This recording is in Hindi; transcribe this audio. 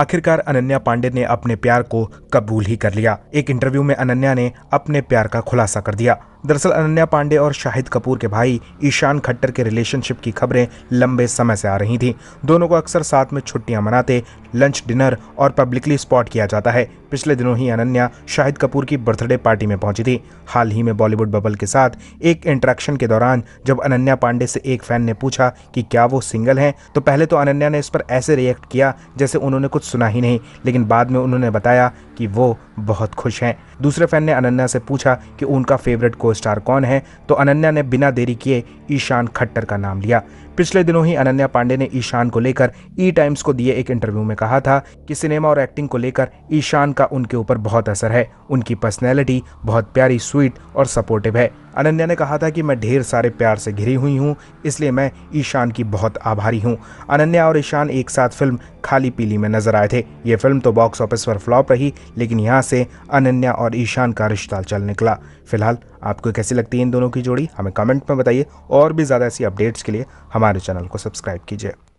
आखिरकार अनन्या पांडे ने अपने प्यार को कबूल ही कर लिया एक इंटरव्यू में अनन्या ने अपने प्यार का खुलासा कर दिया दरअसल अनन्या पांडे और शाहिद कपूर के भाई ईशान खट्टर के रिलेशनशिप की खबरें लंबे समय से आ रही थी दोनों को अक्सर साथ में छुट्टियां मनाते लंच डिनर और पब्लिकली स्पॉट किया जाता है पिछले दिनों ही अनन्या शाहिद कपूर की बर्थडे पार्टी में पहुंची थी हाल ही में बॉलीवुड बबल के साथ एक इंटरेक्शन के दौरान जब अनन्या पांडे से एक फैन ने पूछा कि क्या वो सिंगल हैं तो पहले तो अनन्या ने इस पर ऐसे रिएक्ट किया जैसे उन्होंने कुछ सुना ही नहीं लेकिन बाद में उन्होंने बताया कि वो बहुत खुश हैं दूसरे फैन ने अनन्या से पूछा कि उनका फेवरेट को स्टार कौन है तो अनन्या ने बिना देरी किए ईशान खट्टर का नाम लिया पिछले दिनों ही अनन्या पांडे ने ईशान को लेकर ई e टाइम्स को दिए एक इंटरव्यू में कहा था कि सिनेमा और एक्टिंग को लेकर ईशान का उनके ऊपर बहुत असर है उनकी पर्सनैलिटी बहुत प्यारी स्वीट और सपोर्टिव है अनन्या ने कहा था कि मैं ढेर सारे प्यार से घिरी हुई हूँ इसलिए मैं ईशान की बहुत आभारी हूँ अनन्या और ईशान एक साथ फिल्म खाली पीली में नजर आए थे ये फिल्म तो बॉक्स ऑफिस पर फ्लॉप रही लेकिन यहाँ से अनन्या और ईशान का रिश्ता चल निकला फिलहाल आपको कैसी लगती है इन दोनों की जोड़ी हमें कमेंट में बताइए और भी ज़्यादा ऐसी अपडेट्स के लिए हमारे चैनल को सब्सक्राइब कीजिए